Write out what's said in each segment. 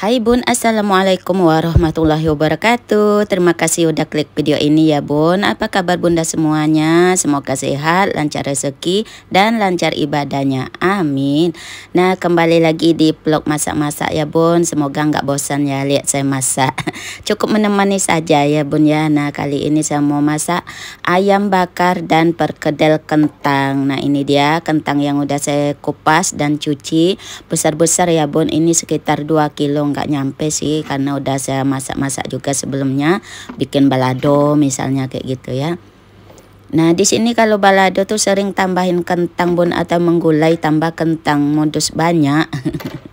Hai Bun, Assalamualaikum warahmatullahi wabarakatuh Terima kasih udah klik video ini ya Bun Apa kabar Bunda semuanya? Semoga sehat, lancar rezeki, dan lancar ibadahnya Amin Nah kembali lagi di vlog masak-masak ya Bun Semoga nggak bosan ya lihat saya masak Cukup menemani saja ya Bun ya Nah kali ini saya mau masak ayam bakar dan perkedel kentang Nah ini dia kentang yang udah saya kupas dan cuci Besar-besar ya Bun Ini sekitar 2 kilo nggak nyampe sih karena udah saya masak-masak juga sebelumnya bikin balado misalnya kayak gitu ya Nah, di sini kalau balado tuh sering tambahin kentang bun atau menggulai tambah kentang modus banyak.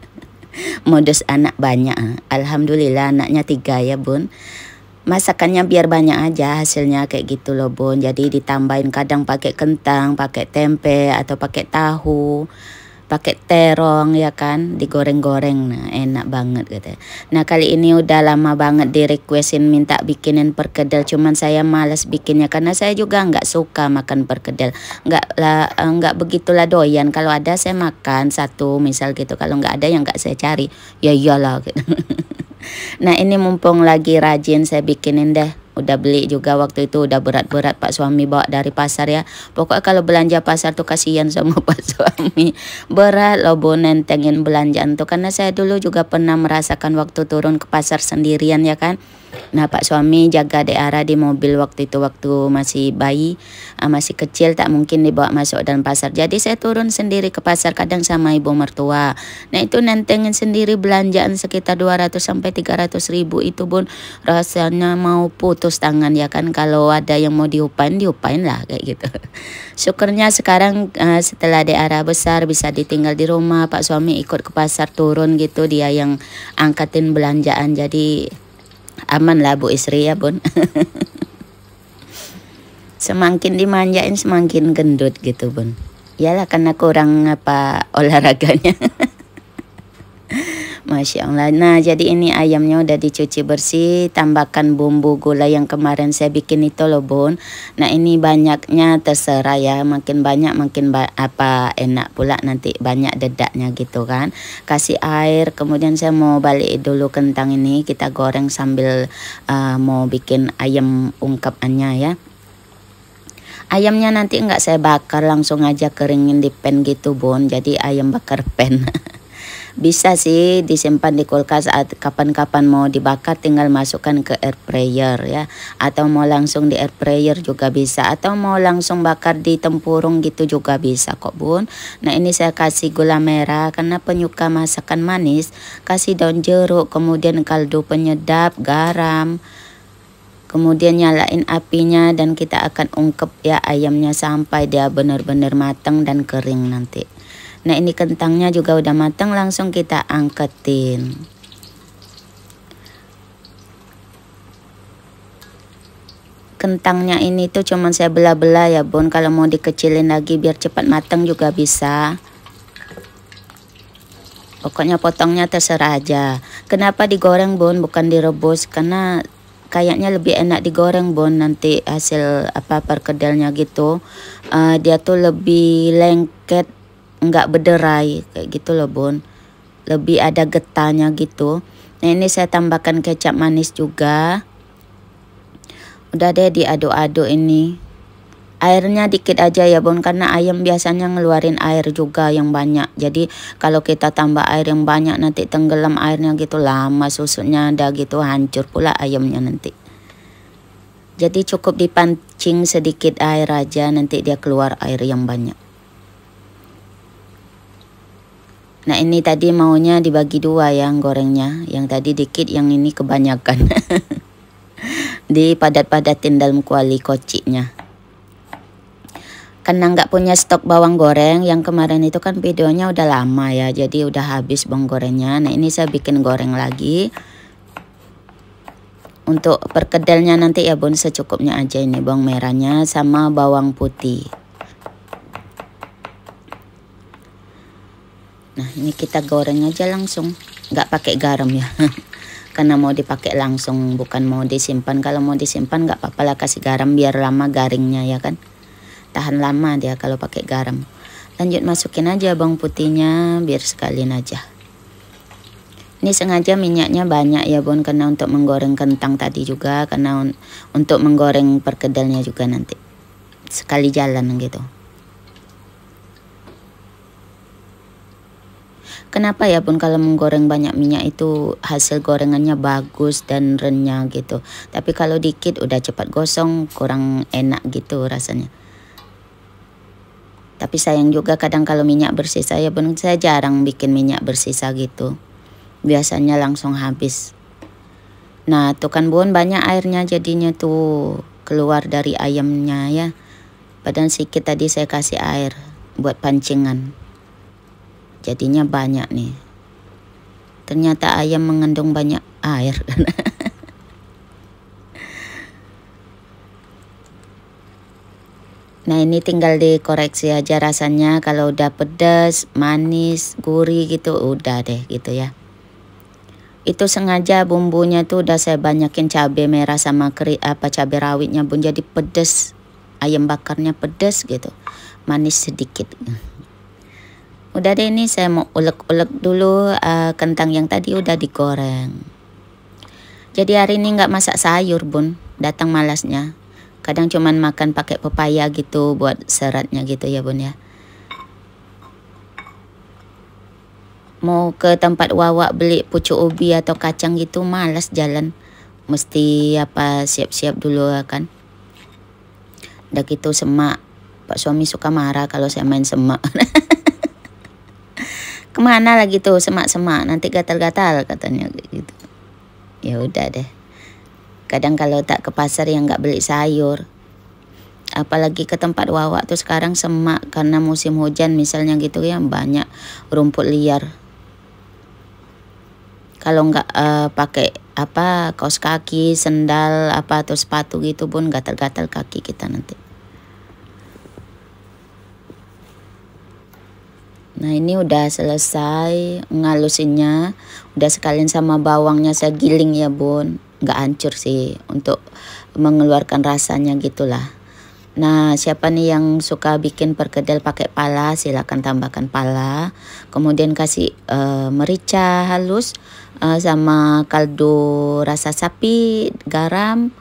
modus anak banyak. Alhamdulillah anaknya tiga ya bun. Masakannya biar banyak aja hasilnya kayak gitu loh bun. Jadi ditambahin kadang pakai kentang, pakai tempe atau pakai tahu pakai terong ya kan digoreng-goreng nah enak banget gitu nah kali ini udah lama banget di requestin minta bikinin perkedel cuman saya males bikinnya karena saya juga nggak suka makan perkedel nggak lah eh, nggak begitulah doyan kalau ada saya makan satu misal gitu kalau nggak ada yang nggak saya cari ya iyalah gitu nah ini mumpung lagi rajin saya bikinin deh udah beli juga waktu itu udah berat-berat Pak suami bawa dari pasar ya pokoknya kalau belanja pasar tuh kasihan sama Pak suami berat loh bu nentengin belanjaan tuh karena saya dulu juga pernah merasakan waktu turun ke pasar sendirian ya kan Nah pak suami jaga daerah di mobil waktu itu waktu masih bayi ah, masih kecil tak mungkin dibawa masuk dan pasar. Jadi saya turun sendiri ke pasar kadang sama ibu mertua. Nah itu nentengin sendiri belanjaan sekitar 200 sampai 300 ribu itu pun rasanya mau putus tangan ya kan kalau ada yang mau diupain diupain lah kayak gitu. Syukurnya sekarang ah, setelah daerah besar bisa ditinggal di rumah pak suami ikut ke pasar turun gitu dia yang angkatin belanjaan jadi aman lah Bu Isri ya Bun semakin dimanjain semakin gendut gitu Bun iyalah karena kurang apa olahraganya Masya Allah. Nah, jadi ini ayamnya udah dicuci bersih. Tambahkan bumbu gula yang kemarin saya bikin itu loh, Bun. Nah, ini banyaknya terserah ya. Makin banyak makin ba apa enak pula nanti banyak dedaknya gitu kan. Kasih air. Kemudian saya mau balik dulu kentang ini. Kita goreng sambil uh, mau bikin ayam ungkapannya ya ayamnya nanti enggak saya bakar langsung aja keringin di pan gitu bun jadi ayam bakar pan Bisa sih disimpan di kulkas kapan-kapan mau dibakar tinggal masukkan ke air fryer ya. Atau mau langsung di air fryer juga bisa. Atau mau langsung bakar di tempurung gitu juga bisa kok bun. Nah ini saya kasih gula merah karena penyuka masakan manis. Kasih daun jeruk kemudian kaldu penyedap garam kemudian nyalain apinya dan kita akan ungkep ya ayamnya sampai dia benar-benar matang dan kering nanti Nah ini kentangnya juga udah matang langsung kita angketin. Kentangnya ini tuh cuman saya belah-belah ya Bun. Kalau mau dikecilin lagi biar cepat matang juga bisa. Pokoknya potongnya terserah aja. Kenapa digoreng Bun bukan direbus? Karena kayaknya lebih enak digoreng Bun nanti hasil apa perkedelnya gitu. Uh, dia tuh lebih lengket nggak berderai kayak gitu loh bun lebih ada getahnya gitu nah ini saya tambahkan kecap manis juga udah deh diaduk-aduk ini airnya dikit aja ya bun karena ayam biasanya ngeluarin air juga yang banyak jadi kalau kita tambah air yang banyak nanti tenggelam airnya gitu lama susunya ada gitu hancur pula ayamnya nanti jadi cukup dipancing sedikit air aja nanti dia keluar air yang banyak Nah ini tadi maunya dibagi dua yang gorengnya. Yang tadi dikit, yang ini kebanyakan. Dipadat-padatin dalam kuali kociknya. Karena nggak punya stok bawang goreng, yang kemarin itu kan videonya udah lama ya. Jadi udah habis bawang gorengnya. Nah ini saya bikin goreng lagi. Untuk perkedelnya nanti ya bun secukupnya aja ini bawang merahnya sama bawang putih. Nah, ini kita goreng aja langsung. Nggak pakai garam ya. Karena mau dipakai langsung, bukan mau disimpan. Kalau mau disimpan nggak apa-apa lah kasih garam biar lama garingnya ya kan. Tahan lama dia kalau pakai garam. Lanjut masukin aja bawang putihnya biar sekalian aja. Ini sengaja minyaknya banyak ya Bun karena untuk menggoreng kentang tadi juga karena un untuk menggoreng perkedelnya juga nanti sekali jalan gitu. Kenapa ya pun kalau menggoreng banyak minyak itu hasil gorengannya bagus dan renyah gitu. Tapi kalau dikit udah cepat gosong kurang enak gitu rasanya. Tapi sayang juga kadang kalau minyak bersisa ya pun saya jarang bikin minyak bersisa gitu. Biasanya langsung habis. Nah tuh kan bun banyak airnya jadinya tuh keluar dari ayamnya ya. Padahal sedikit tadi saya kasih air buat pancingan jadinya banyak nih ternyata ayam mengandung banyak air Nah ini tinggal dikoreksi aja rasanya kalau udah pedas, manis, gurih gitu udah deh gitu ya. Itu sengaja bumbunya tuh udah saya banyakin cabai merah sama keri, apa cabai rawitnya bun. jadi pedas. Ayam bakarnya pedas gitu, manis sedikit. Udah deh ini saya mau ulek-ulek dulu uh, kentang yang tadi udah digoreng. Jadi hari ini nggak masak sayur bun, datang malasnya. Kadang cuman makan pakai pepaya gitu buat seratnya gitu ya bun ya. Mau ke tempat wawa beli pucuk ubi atau kacang gitu malas jalan. Mesti apa siap-siap dulu ya kan. Udah gitu semak. Pak suami suka marah kalau saya main semak. kemana lagi tuh semak-semak nanti gatal-gatal katanya gitu ya udah deh kadang kalau tak ke pasar yang nggak beli sayur apalagi ke tempat wawak tuh sekarang semak karena musim hujan misalnya gitu ya banyak rumput liar kalau nggak uh, pakai apa kaos kaki sendal apa atau sepatu gitu pun gatal-gatal kaki kita nanti Nah ini udah selesai ngalusinnya, udah sekalian sama bawangnya saya giling ya bun, nggak hancur sih untuk mengeluarkan rasanya gitulah. Nah siapa nih yang suka bikin perkedel pakai pala silahkan tambahkan pala, kemudian kasih uh, merica halus uh, sama kaldu rasa sapi, garam.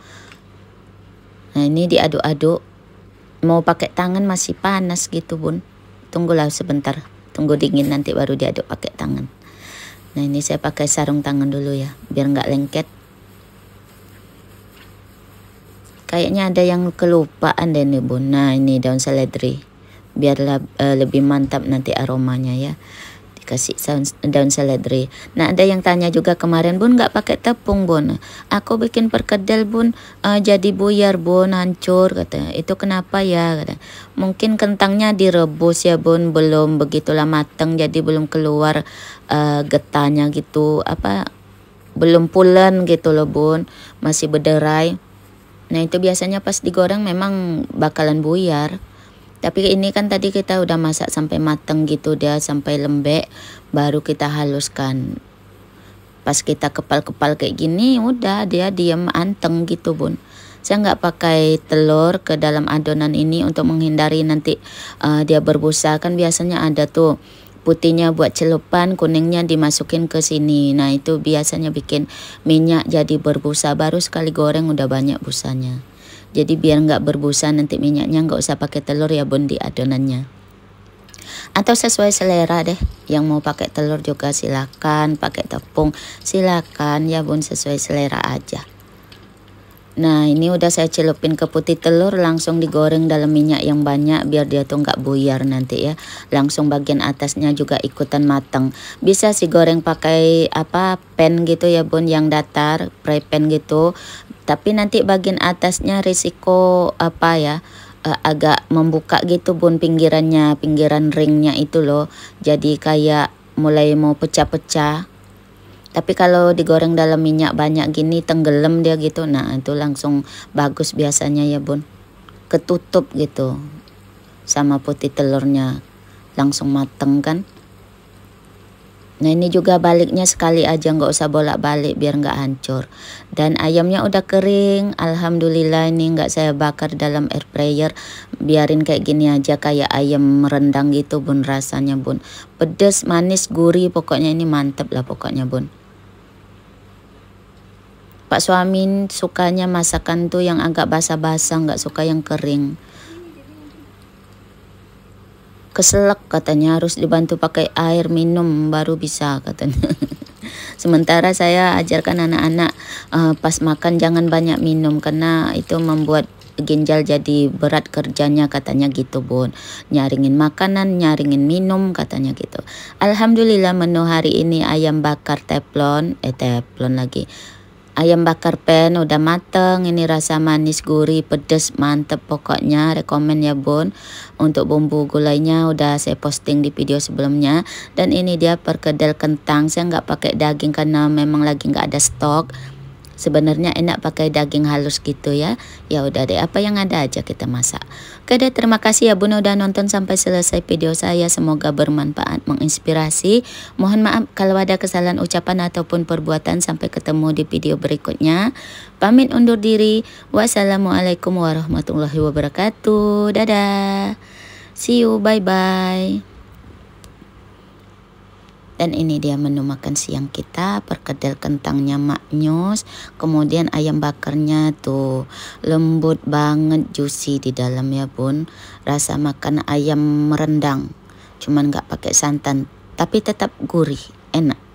Nah ini diaduk-aduk, mau pakai tangan masih panas gitu bun, tunggulah sebentar tunggu dingin nanti baru diaduk pakai tangan nah ini saya pakai sarung tangan dulu ya biar nggak lengket kayaknya ada yang kelupaan deh nih bu nah ini daun seledri biarlah uh, lebih mantap nanti aromanya ya kasih daun, daun seledri. Nah ada yang tanya juga kemarin bun nggak pakai tepung bun. Aku bikin perkedel bun uh, jadi buyar bun hancur kata. Itu kenapa ya? Kata. Mungkin kentangnya direbus ya bun belum begitulah mateng jadi belum keluar uh, getahnya gitu apa belum pulen gitu loh bun masih berderai. Nah itu biasanya pas digoreng memang bakalan buyar tapi ini kan tadi kita udah masak sampai mateng gitu dia sampai lembek baru kita haluskan pas kita kepal-kepal kayak gini udah dia diam anteng gitu bun saya nggak pakai telur ke dalam adonan ini untuk menghindari nanti uh, dia berbusa kan biasanya ada tuh putihnya buat celupan kuningnya dimasukin ke sini nah itu biasanya bikin minyak jadi berbusa baru sekali goreng udah banyak busanya jadi biar nggak berbusa nanti minyaknya nggak usah pakai telur ya bun di adonannya. Atau sesuai selera deh, yang mau pakai telur juga silakan, pakai tepung silakan ya bun sesuai selera aja. Nah ini udah saya celupin ke putih telur langsung digoreng dalam minyak yang banyak biar dia tuh nggak buyar nanti ya. Langsung bagian atasnya juga ikutan mateng. Bisa sih goreng pakai apa pan gitu ya bun yang datar, fry pan gitu tapi nanti bagian atasnya risiko apa ya uh, agak membuka gitu bun pinggirannya pinggiran ringnya itu loh jadi kayak mulai mau pecah-pecah tapi kalau digoreng dalam minyak banyak gini tenggelam dia gitu nah itu langsung bagus biasanya ya bun ketutup gitu sama putih telurnya langsung mateng kan Nah ini juga baliknya sekali aja nggak usah bolak-balik biar nggak hancur. Dan ayamnya udah kering. Alhamdulillah ini nggak saya bakar dalam air fryer. Biarin kayak gini aja kayak ayam merendang gitu bun rasanya bun. Pedes, manis, gurih pokoknya ini mantep lah pokoknya bun. Pak suami sukanya masakan tuh yang agak basah-basah nggak suka yang kering keselak katanya harus dibantu pakai air minum baru bisa katanya. Sementara saya ajarkan anak-anak uh, pas makan jangan banyak minum karena itu membuat ginjal jadi berat kerjanya katanya gitu bun nyaringin makanan nyaringin minum katanya gitu Alhamdulillah menu hari ini ayam bakar teflon eh teflon lagi ayam bakar pen udah mateng ini rasa manis gurih pedes mantep pokoknya rekomen ya bun untuk bumbu gulainya udah saya posting di video sebelumnya dan ini dia perkedel kentang saya nggak pakai daging karena memang lagi nggak ada stok Sebenarnya enak pakai daging halus gitu ya. Ya udah deh, apa yang ada aja kita masak. Oke deh, terima kasih ya Bun udah nonton sampai selesai video saya. Semoga bermanfaat, menginspirasi. Mohon maaf kalau ada kesalahan ucapan ataupun perbuatan. Sampai ketemu di video berikutnya. Pamit undur diri. Wassalamualaikum warahmatullahi wabarakatuh. Dadah. See you, bye-bye. Dan ini dia menu makan siang kita, perkedel kentangnya maknyus, kemudian ayam bakarnya tuh lembut banget, juicy di dalam ya bun. Rasa makan ayam merendang, cuman gak pakai santan, tapi tetap gurih, enak.